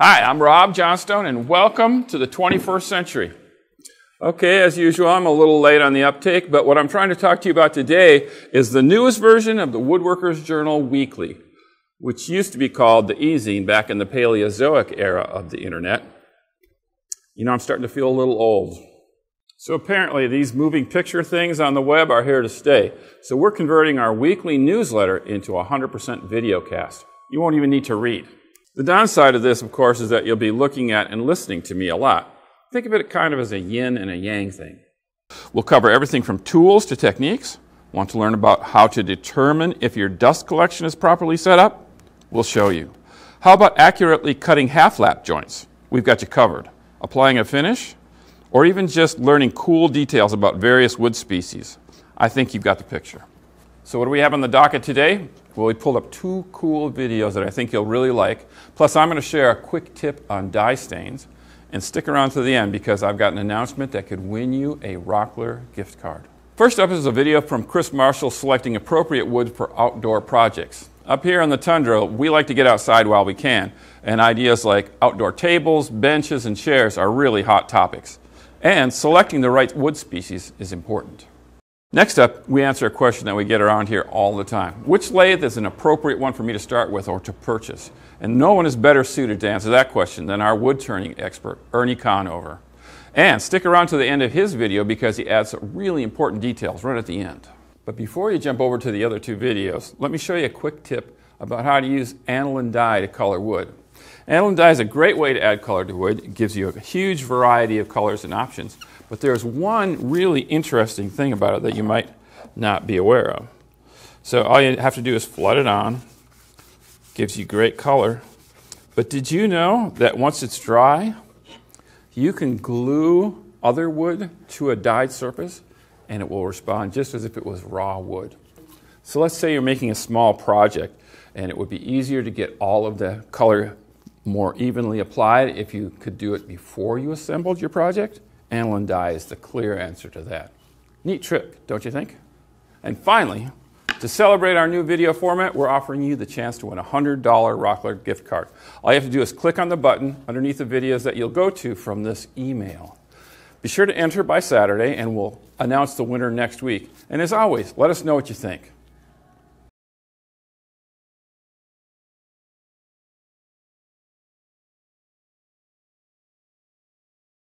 Hi, I'm Rob Johnstone, and welcome to the 21st century. Okay, as usual, I'm a little late on the uptake, but what I'm trying to talk to you about today is the newest version of the Woodworkers Journal Weekly, which used to be called the E-Zine back in the Paleozoic era of the internet. You know, I'm starting to feel a little old. So apparently, these moving picture things on the web are here to stay. So we're converting our weekly newsletter into a 100% video cast. You won't even need to read. The downside of this, of course, is that you'll be looking at and listening to me a lot. Think of it kind of as a yin and a yang thing. We'll cover everything from tools to techniques. Want to learn about how to determine if your dust collection is properly set up? We'll show you. How about accurately cutting half lap joints? We've got you covered. Applying a finish? Or even just learning cool details about various wood species. I think you've got the picture. So what do we have on the docket today? Well, we pulled up two cool videos that I think you'll really like. Plus, I'm going to share a quick tip on dye stains. And stick around to the end because I've got an announcement that could win you a Rockler gift card. First up is a video from Chris Marshall selecting appropriate wood for outdoor projects. Up here in the tundra, we like to get outside while we can, and ideas like outdoor tables, benches, and chairs are really hot topics. And selecting the right wood species is important. Next up, we answer a question that we get around here all the time. Which lathe is an appropriate one for me to start with or to purchase? And no one is better suited to answer that question than our wood turning expert, Ernie Conover. And stick around to the end of his video because he adds some really important details right at the end. But before you jump over to the other two videos, let me show you a quick tip about how to use aniline dye to color wood. Aniline dye is a great way to add color to wood. It gives you a huge variety of colors and options. But there's one really interesting thing about it that you might not be aware of. So all you have to do is flood it on. Gives you great color. But did you know that once it's dry, you can glue other wood to a dyed surface and it will respond just as if it was raw wood. So let's say you're making a small project and it would be easier to get all of the color more evenly applied if you could do it before you assembled your project? Aniline dye is the clear answer to that. Neat trick, don't you think? And finally, to celebrate our new video format, we're offering you the chance to win a $100 Rockler gift card. All you have to do is click on the button underneath the videos that you'll go to from this email. Be sure to enter by Saturday, and we'll announce the winner next week. And as always, let us know what you think.